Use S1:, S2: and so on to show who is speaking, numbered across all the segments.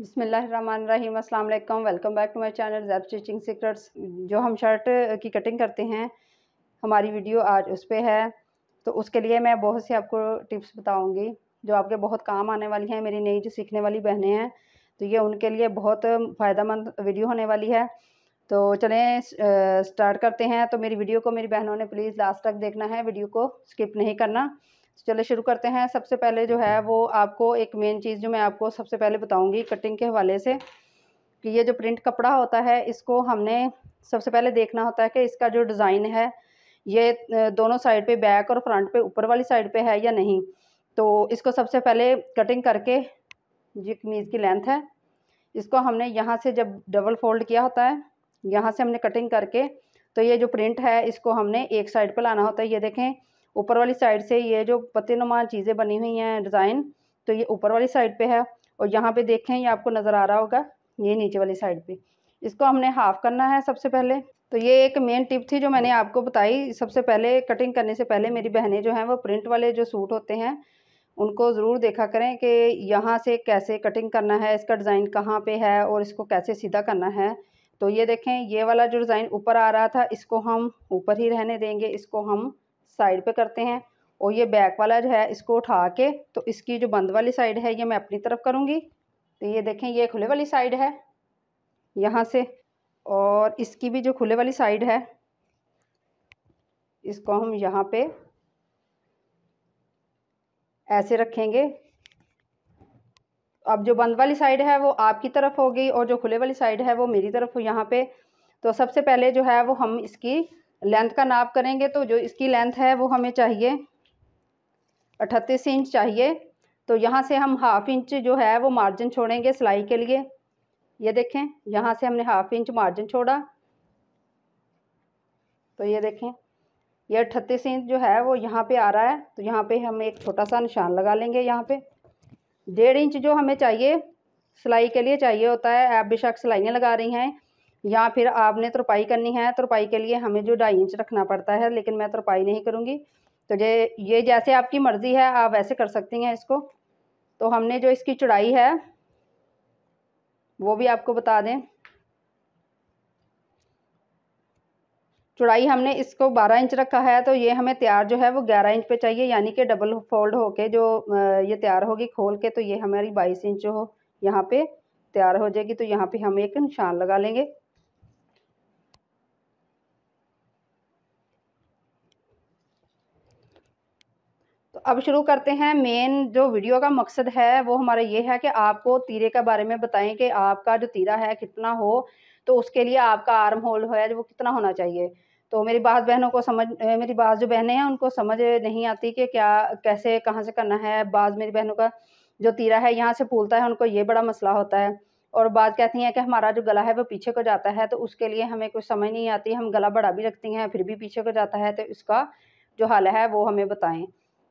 S1: बिसमीम अस्सलाम वालेकुम welcome back to my channel जैब स्टिचिंग सीक्रेट्स जो हम शर्ट की कटिंग करते हैं हमारी वीडियो आज उस पर है तो उसके लिए मैं बहुत सी आपको टिप्स बताऊंगी जो आपके बहुत काम आने वाली हैं मेरी नई जो सीखने वाली बहनें हैं तो ये उनके लिए बहुत फ़ायदेमंद वीडियो होने वाली है तो चलें स्टार्ट करते हैं तो मेरी वीडियो को मेरी बहनों ने प्लीज़ लास्ट तक देखना है वीडियो को स्किप नहीं करना चले शुरू करते हैं सबसे पहले जो है वो आपको एक मेन चीज़ जो मैं आपको सबसे पहले बताऊंगी कटिंग के हवाले से कि ये जो प्रिंट कपड़ा होता है इसको हमने सबसे पहले देखना होता है कि इसका जो डिज़ाइन है ये दोनों साइड पे बैक और फ्रंट पे ऊपर वाली साइड पे है या नहीं तो इसको सबसे पहले कटिंग करके ये कमीज़ की लेंथ है इसको हमने यहाँ से जब डबल फोल्ड किया होता है यहाँ से हमने कटिंग करके तो ये जो प्रिंट है इसको हमने एक साइड पर लाना होता है ये देखें ऊपर वाली साइड से ये जो पत्ते नुमा चीज़ें बनी हुई हैं डिज़ाइन तो ये ऊपर वाली साइड पे है और यहाँ पे देखें ये आपको नज़र आ रहा होगा ये नीचे वाली साइड पे इसको हमने हाफ़ करना है सबसे पहले तो ये एक मेन टिप थी जो मैंने आपको बताई सबसे पहले कटिंग करने से पहले मेरी बहनें जो हैं वो प्रिंट वाले जो सूट होते हैं उनको ज़रूर देखा करें कि यहाँ से कैसे कटिंग करना है इसका डिज़ाइन कहाँ पे है और इसको कैसे सीधा करना है तो ये देखें ये वाला जो डिज़ाइन ऊपर आ रहा था इसको हम ऊपर ही रहने देंगे इसको हम साइड पे करते हैं और ये बैक वाला जो है इसको उठा के तो इसकी जो बंद वाली साइड है ये मैं अपनी तरफ करूँगी तो ये देखें ये खुले वाली साइड है यहाँ से और इसकी भी जो खुले वाली साइड है इसको हम यहाँ पे ऐसे रखेंगे अब जो बंद वाली साइड है वो आपकी तरफ होगी और जो खुले वाली साइड है वो मेरी तरफ हो यहाँ पे तो सबसे पहले जो है वो हम इसकी लेंथ का नाप करेंगे तो जो इसकी लेंथ है वो हमें चाहिए अठतीस इंच चाहिए तो यहाँ से हम हाफ इंच जो है वो मार्जिन छोड़ेंगे सिलाई के लिए ये देखें यहाँ से हमने हाफ इंच मार्जिन छोड़ा तो ये देखें ये अट्ठतीस इंच जो है वो यहाँ पे आ रहा है तो यहाँ पे हम एक छोटा सा निशान लगा लेंगे यहाँ पे डेढ़ इंच जो हमें चाहिए सिलाई के लिए चाहिए होता है आप बेशक सिलाइयाँ लगा रही हैं या फिर आपने तुरपाई करनी है तुरपाई के लिए हमें जो ढाई इंच रखना पड़ता है लेकिन मैं तुरपाई नहीं करूँगी तो ये ये जैसे आपकी मर्ज़ी है आप वैसे कर सकती हैं इसको तो हमने जो इसकी चौड़ाई है वो भी आपको बता दें चौड़ाई हमने इसको 12 इंच रखा है तो ये हमें तैयार जो है वो 11 इंच पे चाहिए यानी कि डबल फोल्ड होके जो ये तैयार होगी खोल के तो ये हमारी 22 इंच हो यहाँ पे तैयार हो जाएगी तो यहाँ पे हम एक निशान लगा लेंगे तो अब शुरू करते हैं मेन जो वीडियो का मकसद है वो हमारा ये है कि आपको तीरे के बारे में बताएं कि आपका जो तीरा है कितना हो तो उसके लिए आपका आर्म होल हो वो कितना होना चाहिए तो मेरी बात बहनों को समझ मेरी बात जो बहनें हैं उनको समझ नहीं आती कि क्या कैसे कहाँ से करना है बाज मेरी बहनों का जो तीरा है यहाँ से फूलता है उनको ये बड़ा मसला होता है और बात कहती हैं कि हमारा जो गला है वो पीछे को जाता है तो उसके लिए हमें कुछ समझ नहीं आती हम गला बड़ा भी रखती हैं फिर भी पीछे को जाता है तो इसका जो हल है वो हमें बताएं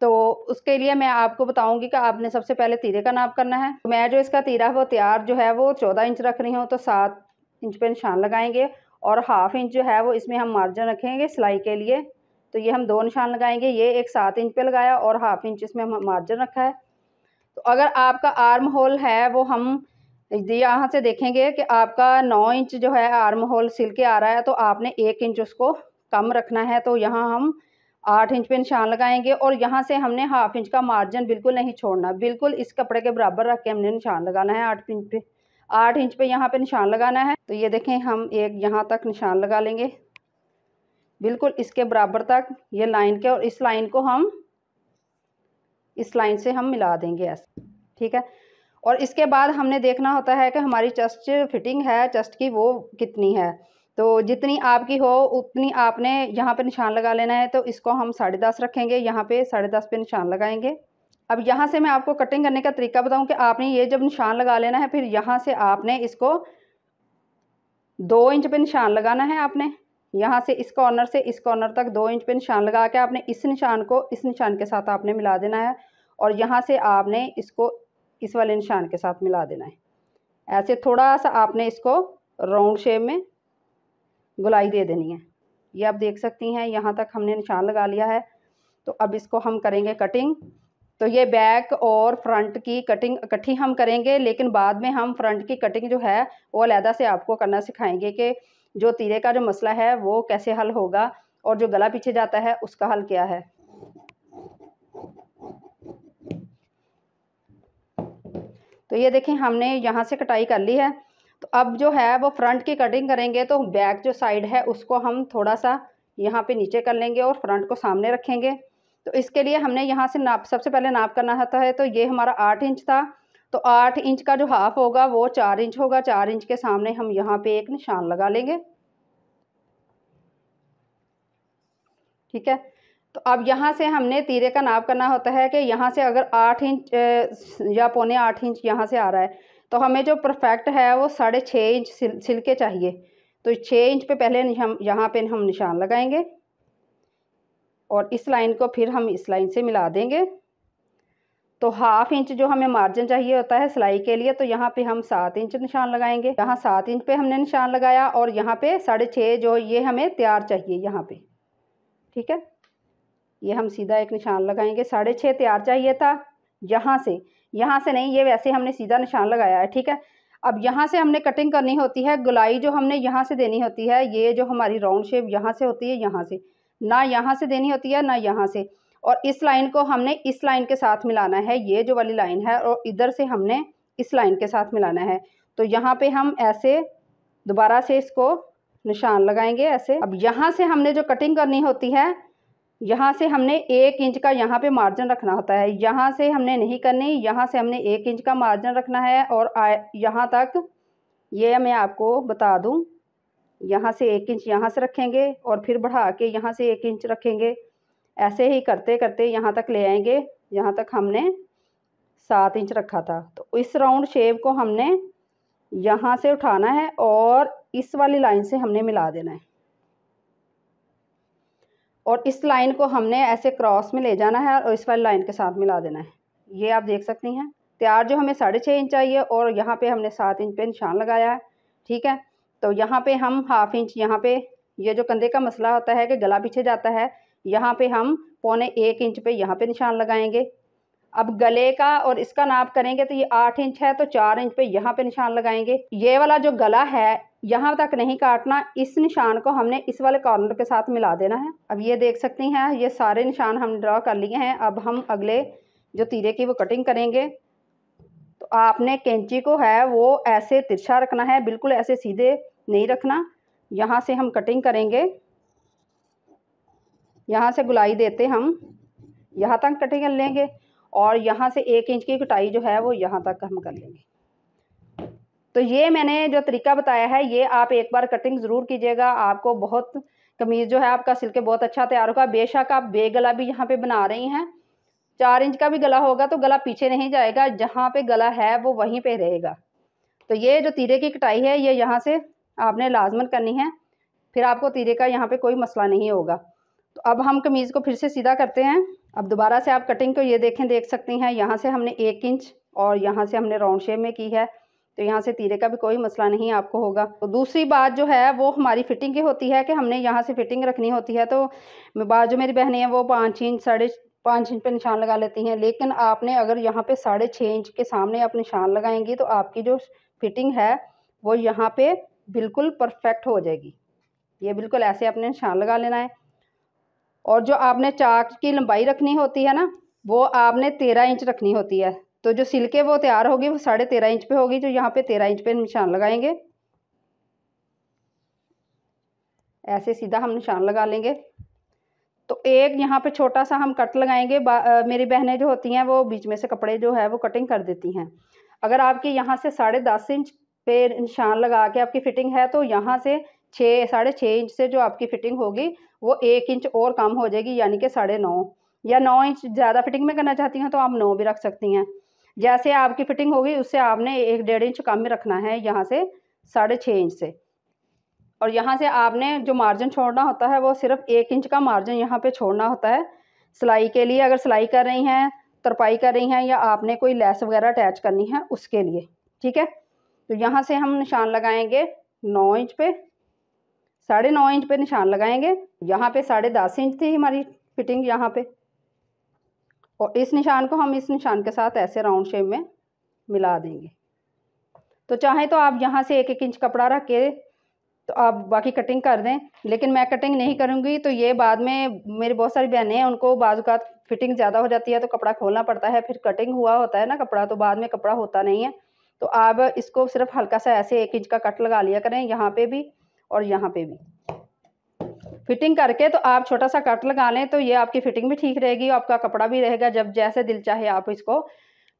S1: तो उसके लिए मैं आपको बताऊंगी कि आपने सबसे पहले तीरे का नाप करना है मैं जो इसका तीरा है वो तैयार जो है वो चौदह इंच रख रही हूँ तो सात इंच पे निशान लगाएंगे और हाफ इंच जो है वो इसमें हम मार्जिन रखेंगे सिलाई के लिए तो ये हम दो निशान लगाएंगे ये एक सात इंच पे लगाया और हाफ इंच इसमें हम मार्जिन रखा है तो अगर आपका आर्म होल है वो हम यहाँ से देखेंगे कि आपका नौ इंच जो है आर्म होल सिल के आ रहा है तो आपने एक इंच उसको कम रखना है तो यहाँ हम आठ इंच पे निशान लगाएंगे और यहाँ से हमने हाफ इंच का मार्जिन बिल्कुल नहीं छोड़ना बिल्कुल इस कपड़े के बराबर रख के हमने निशान लगाना है आठ इंच पे आठ इंच पे यहाँ पे निशान लगाना है तो ये देखें हम एक यहाँ तक निशान लगा लेंगे बिल्कुल इसके बराबर तक ये लाइन के और इस लाइन को हम इस लाइन से हम मिला देंगे ऐसे ठीक है और इसके बाद हमने देखना होता है कि हमारी चस्ट फिटिंग है चस्ट की वो कितनी है तो जितनी आपकी हो उतनी आपने यहाँ पे निशान लगा लेना है तो इसको हम साढ़े दस रखेंगे यहाँ पे साढ़े दस पे निशान लगाएंगे अब यहाँ से मैं आपको कटिंग करने का तरीका बताऊँ कि आपने ये जब निशान लगा लेना है फिर यहाँ से आपने इसको दो इंच पे निशान लगाना है आपने यहाँ से इस कॉर्नर से इस कॉर्नर तक दो इंच पे निशान लगा के आपने इस निशान को इस निशान के साथ आपने मिला देना है और यहाँ से आपने इसको इस वाले निशान के साथ मिला देना है ऐसे थोड़ा सा आपने इसको राउंड शेप में गुलाई दे देनी है ये आप देख सकती हैं यहाँ तक हमने निशान लगा लिया है तो अब इसको हम करेंगे कटिंग तो ये बैक और फ्रंट की कटिंग इकट्ठी हम करेंगे लेकिन बाद में हम फ्रंट की कटिंग जो है वो अलहदा से आपको करना सिखाएंगे कि जो तीरे का जो मसला है वो कैसे हल होगा और जो गला पीछे जाता है उसका हल क्या है तो ये देखें हमने यहाँ से कटाई कर ली है तो अब जो है वो फ्रंट की कटिंग करेंगे तो बैक जो साइड है उसको हम थोड़ा सा यहाँ पे नीचे कर लेंगे और फ्रंट को सामने रखेंगे तो इसके लिए हमने यहाँ से नाप सबसे पहले नाप करना होता है तो ये हमारा आठ इंच था तो आठ इंच का जो हाफ होगा वो चार इंच होगा चार इंच के सामने हम यहाँ पे एक निशान लगा लेंगे ठीक है तो अब यहाँ से हमने तीरे का नाप करना होता है कि यहाँ से अगर आठ इंच या पौने आठ इंच यहाँ से आ रहा है तो हमें जो परफेक्ट है वो साढ़े छः इंच सिल के चाहिए तो छः इंच पे पहले हम यहाँ पे हम निशान लगाएंगे और इस लाइन को फिर हम इस लाइन से मिला देंगे तो हाफ इंच जो हमें मार्जिन चाहिए होता है सिलाई के लिए तो यहाँ पे हम सात इंच निशान लगाएंगे यहाँ सात इंच पे हमने निशान लगाया और यहाँ पे साढ़े छः जो ये हमें तैयार चाहिए यहाँ पे ठीक है ये हम सीधा एक निशान लगाएंगे साढ़े छः तैयार चाहिए था यहाँ से यहाँ से नहीं ये वैसे हमने सीधा निशान लगाया है ठीक है अब यहाँ से हमने कटिंग करनी होती है गुलाई जो हमने यहाँ से देनी होती है ये जो हमारी राउंड शेप यहाँ से होती है यहाँ से ना यहाँ से देनी होती है ना यहाँ से और इस लाइन को हमने इस लाइन के साथ मिलाना है ये जो वाली लाइन है और इधर से हमने इस लाइन के साथ मिलाना है तो यहाँ पे हम ऐसे दोबारा से इसको निशान लगाएंगे ऐसे अब यहाँ से हमने जो कटिंग करनी होती है यहाँ से हमने एक इंच का यहाँ पे मार्जिन रखना होता है यहाँ से हमने नहीं करनी यहाँ से हमने एक इंच का मार्जिन रखना है और यहाँ तक ये मैं आपको बता दूँ यहाँ से एक इंच यहाँ से रखेंगे और फिर बढ़ा के यहाँ से एक इंच रखेंगे ऐसे ही करते करते यहाँ तक ले आएंगे यहाँ तक हमने सात इंच रखा था तो इस राउंड शेप को हमने यहाँ से उठाना है और इस वाली लाइन से हमने मिला देना है और इस लाइन को हमने ऐसे क्रॉस में ले जाना है और इस वाली लाइन के साथ मिला देना है ये आप देख सकती हैं तैयार जो हमें साढ़े छः इंच चाहिए और यहाँ पे हमने सात इंच पे निशान लगाया है ठीक है तो यहाँ पे हम हाफ इंच यहाँ पे ये जो कंधे का मसला होता है कि गला पीछे जाता है यहाँ पे हम पौने एक इंच पे यहाँ पे निशान लगाएंगे अब गले का और इसका नाप करेंगे तो ये आठ इंच है तो चार इंच पे यहाँ पे निशान लगाएंगे ये वाला जो गला है यहाँ तक नहीं काटना इस निशान को हमने इस वाले कॉर्नर के साथ मिला देना है अब ये देख सकती हैं ये सारे निशान हम ड्रॉ कर लिए हैं अब हम अगले जो तीरे की वो कटिंग करेंगे तो आपने कैंची को है वो ऐसे तिरछा रखना है बिल्कुल ऐसे सीधे नहीं रखना यहाँ से हम कटिंग करेंगे यहाँ से गुलाई देते हम यहाँ तक कटिंग कर लेंगे और यहाँ से एक इंच की कटाई जो है वो यहाँ तक हम कर लेंगे तो ये मैंने जो तरीका बताया है ये आप एक बार कटिंग ज़रूर कीजिएगा आपको बहुत कमीज़ जो है आपका सिल के बहुत अच्छा तैयार होगा बेशक आप बेगला भी यहाँ पे बना रही हैं चार इंच का भी गला होगा तो गला पीछे नहीं जाएगा जहाँ पे गला है वो वहीं पे रहेगा तो ये जो तीरे की कटाई है ये यहाँ से आपने लाजमन करनी है फिर आपको तीरे का यहाँ पर कोई मसला नहीं होगा तो अब हम कमीज़ को फिर से सीधा करते हैं अब दोबारा से आप कटिंग को ये देखें देख सकती हैं यहाँ से हमने एक इंच और यहाँ से हमने राउंड शेप में की है तो यहाँ से तीरे का भी कोई मसला नहीं आपको होगा तो दूसरी बात जो है वो हमारी फिटिंग की होती है कि हमने यहाँ से फिटिंग रखनी होती है तो जो मेरी बहनें हैं वो पाँच इंच साढ़े पाँच इंच पे निशान लगा लेती हैं लेकिन आपने अगर यहाँ पे साढ़े छः इंच के सामने आप निशान लगाएंगी तो आपकी जो फिटिंग है वो यहाँ पे बिल्कुल परफेक्ट हो जाएगी ये बिल्कुल ऐसे आपने निशान लगा लेना है और जो आपने चाक की लंबाई रखनी होती है ना वो आपने तेरह इंच रखनी होती है तो जो सिल्क है वो तैयार होगी वो साढ़े तेरह इंच पे होगी जो यहाँ पे तेरह इंच पे निशान लगाएंगे ऐसे सीधा हम निशान लगा लेंगे तो एक यहाँ पे छोटा सा हम कट लगाएंगे आ, मेरी बहनें जो होती हैं वो बीच में से कपड़े जो है वो कटिंग कर देती हैं अगर आपके यहाँ से साढ़े दस इंच पे निशान लगा के आपकी फ़िटिंग है तो यहाँ से छः साढ़े छः इंच से जो आपकी फ़िटिंग होगी वो एक इंच और कम हो जाएगी यानी कि साढ़े नौ या नौ इंच ज़्यादा फिटिंग में करना चाहती हैं तो आप नौ भी रख सकती हैं जैसे आपकी फिटिंग होगी उससे आपने एक डेढ़ इंच कम ही रखना है यहाँ से साढ़े छः इंच से और यहाँ से आपने जो मार्जिन छोड़ना होता है वो सिर्फ एक इंच का मार्जिन यहाँ पे छोड़ना होता है सिलाई के लिए अगर सिलाई कर रही हैं तरपाई कर रही हैं या आपने कोई लेस वगैरह अटैच करनी है उसके लिए ठीक है तो यहाँ से हम निशान लगाएंगे नौ इंच पे साढ़े नौ इंच पे निशान लगाएंगे यहाँ पे साढ़े दस इंच थी हमारी फिटिंग यहाँ पे और इस निशान को हम इस निशान के साथ ऐसे राउंड शेप में मिला देंगे तो चाहे तो आप यहाँ से एक एक इंच कपड़ा रख के तो आप बाकी कटिंग कर दें लेकिन मैं कटिंग नहीं करूँगी तो ये बाद में मेरी बहुत सारी बहनें हैं उनको बाजूकात फिटिंग ज़्यादा हो जाती है तो कपड़ा खोलना पड़ता है फिर कटिंग हुआ होता है ना कपड़ा तो बाद में कपड़ा होता नहीं है तो आप इसको सिर्फ हल्का सा ऐसे एक इंच का कट लगा लिया करें यहाँ पर भी और यहाँ पर भी फिटिंग करके तो आप छोटा सा कट लगा लें तो ये आपकी फिटिंग भी ठीक रहेगी आपका कपड़ा भी रहेगा जब जैसे दिल चाहे आप इसको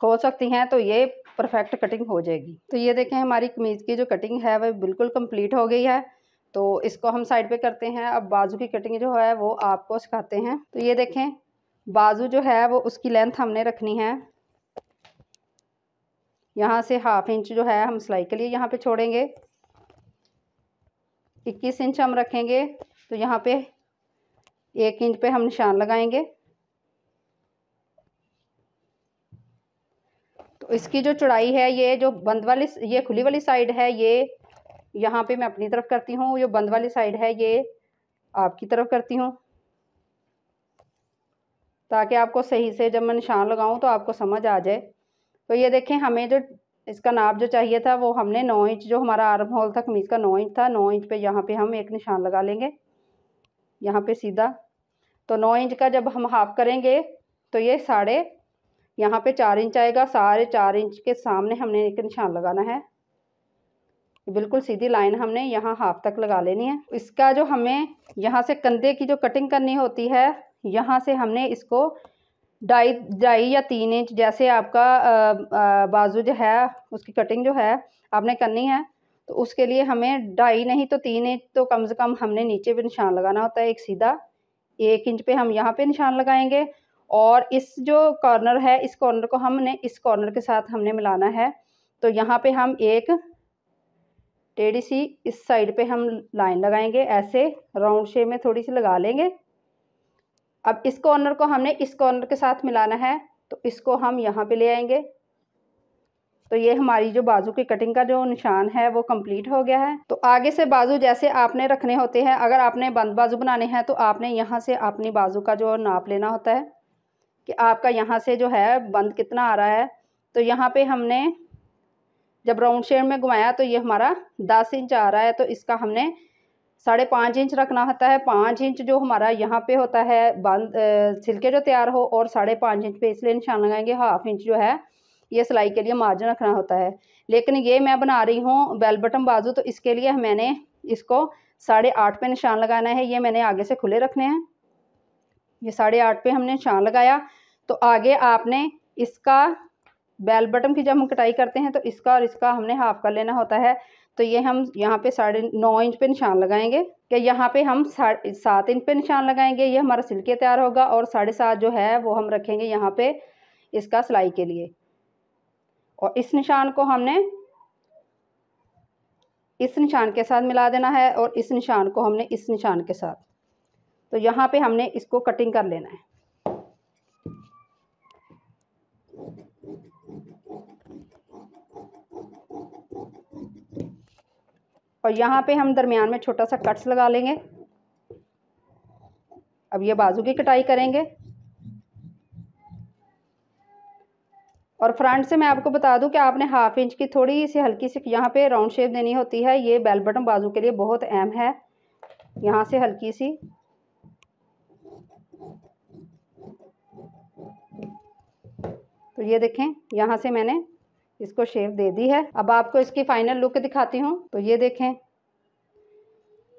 S1: खोल सकती हैं तो ये परफेक्ट कटिंग हो जाएगी तो ये देखें हमारी कमीज़ की जो कटिंग है वह बिल्कुल कम्प्लीट हो गई है तो इसको हम साइड पर करते हैं अब बाजू की कटिंग जो है वो आपको सिखाते हैं तो ये देखें बाजू जो है वो उसकी लेंथ हमने रखनी है यहाँ से हाफ इंच जो है हम सिलाई के लिए यहाँ पे छोड़ेंगे 21 इंच हम रखेंगे तो यहाँ पे एक इंच पे हम निशान लगाएंगे तो इसकी जो चौड़ाई है ये जो बंद वाली ये खुली वाली साइड है ये यहाँ पे मैं अपनी तरफ करती हूँ जो बंद वाली साइड है ये आपकी तरफ करती हूँ ताकि आपको सही से जब मैं निशान लगाऊँ तो आपको समझ आ जाए तो ये देखें हमें जो इसका नाप जो चाहिए था वो हमने नौ इंच जो हमारा आर्म होल था कमीज़ का नौ इंच था नौ इंच पे यहाँ पे हम एक निशान लगा लेंगे यहाँ पे सीधा तो नौ इंच का जब हम हाफ करेंगे तो ये साढ़े यहाँ पे चार इंच आएगा सारे चार इंच के सामने हमने एक निशान लगाना है बिल्कुल सीधी लाइन हमने यहाँ हाफ तक लगा लेनी है इसका जो हमें यहाँ से कंधे की जो कटिंग करनी होती है यहाँ से हमने इसको ढाई ढाई या तीन इंच जैसे आपका बाजू जो है उसकी कटिंग जो है आपने करनी है तो उसके लिए हमें ढाई नहीं तो तीन इंच तो कम से कम हमने नीचे पे निशान लगाना होता है एक सीधा एक इंच पे हम यहाँ पे निशान लगाएंगे और इस जो कॉर्नर है इस कॉर्नर को हमने इस कॉर्नर के साथ हमने मिलाना है तो यहाँ पे हम एक टेढ़ी सी इस साइड पे हम लाइन लगाएंगे ऐसे राउंड शेप में थोड़ी सी लगा लेंगे अब इस कॉर्नर को हमने इस कॉर्नर के साथ मिलाना है तो इसको हम यहाँ पे ले आएंगे तो ये हमारी जो बाजू की कटिंग का जो निशान है वो कंप्लीट हो गया है तो आगे से बाजू जैसे आपने रखने होते हैं अगर आपने बंद बाजू बनाने हैं तो आपने यहाँ से अपनी बाजू का जो नाप लेना होता है कि आपका यहाँ से जो है बंद कितना आ रहा है तो यहाँ पे हमने जब राउंड शेड में घुमाया तो ये हमारा दस इंच आ रहा है तो इसका हमने साढ़े पाँच इंच रखना होता है पाँच इंच जो हमारा यहाँ पे होता है बंद सिलके जो तैयार हो और साढ़े पाँच इंच पे इसलिए निशान लगाएंगे हाफ इंच जो है ये सिलाई के लिए मार्जिन रखना होता है लेकिन ये मैं बना रही हूँ बेल बटन बाजू तो इसके लिए मैंने इसको साढ़े आठ पे निशान लगाना है ये मैंने आगे से खुले रखने हैं ये साढ़े आठ पे हमने निशान लगाया तो आगे आपने इसका बेल बटन की जब हम कटाई करते हैं तो इसका और इसका हमने हाफ कर लेना होता है तो ये हम यहाँ पे साढ़े नौ इंच पे निशान लगाएंगे कि यहाँ पे हम साढ़े सात इंच पे निशान लगाएंगे ये हमारा सिल्के तैयार होगा और साढ़े सात जो है वो हम रखेंगे यहाँ पे इसका सिलाई के लिए और इस निशान को हमने इस निशान के साथ मिला देना है और इस निशान को हमने इस निशान के साथ तो यहाँ पे हमने इसको कटिंग कर लेना है और यहाँ पे हम दरमियान में छोटा सा कट्स लगा लेंगे अब ये बाजू की कटाई करेंगे और फ्रंट से मैं आपको बता दूं कि आपने हाफ इंच की थोड़ी सी हल्की सी यहाँ पे राउंड शेप देनी होती है ये बेल बटन बाजू के लिए बहुत अहम है यहाँ से हल्की सी तो ये देखें यहाँ से मैंने इसको शेप दे दी है अब आपको इसकी फाइनल लुक दिखाती हूँ तो ये देखें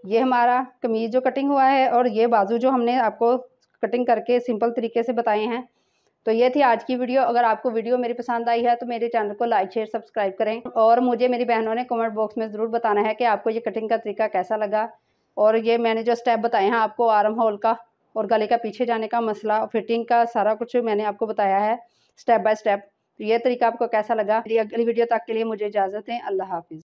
S1: ये हमारा कमीज़ जो कटिंग हुआ है और ये बाजू जो हमने आपको कटिंग करके सिंपल तरीके से बताए हैं तो ये थी आज की वीडियो अगर आपको वीडियो मेरी पसंद आई है तो मेरे चैनल को लाइक शेयर सब्सक्राइब करें और मुझे मेरी बहनों ने कमेंट बॉक्स में ज़रूर बताना है कि आपको ये कटिंग का तरीका कैसा लगा और ये मैंने जो स्टेप बताए हैं आपको आर्म होल का और गले का पीछे जाने का मसला फिटिंग का सारा कुछ मैंने आपको बताया है स्टेप बाय स्टेप ये तरीका आपको कैसा लगा मेरी अगली वीडियो तक के लिए मुझे इजाज़त है अल्लाह हाफिज़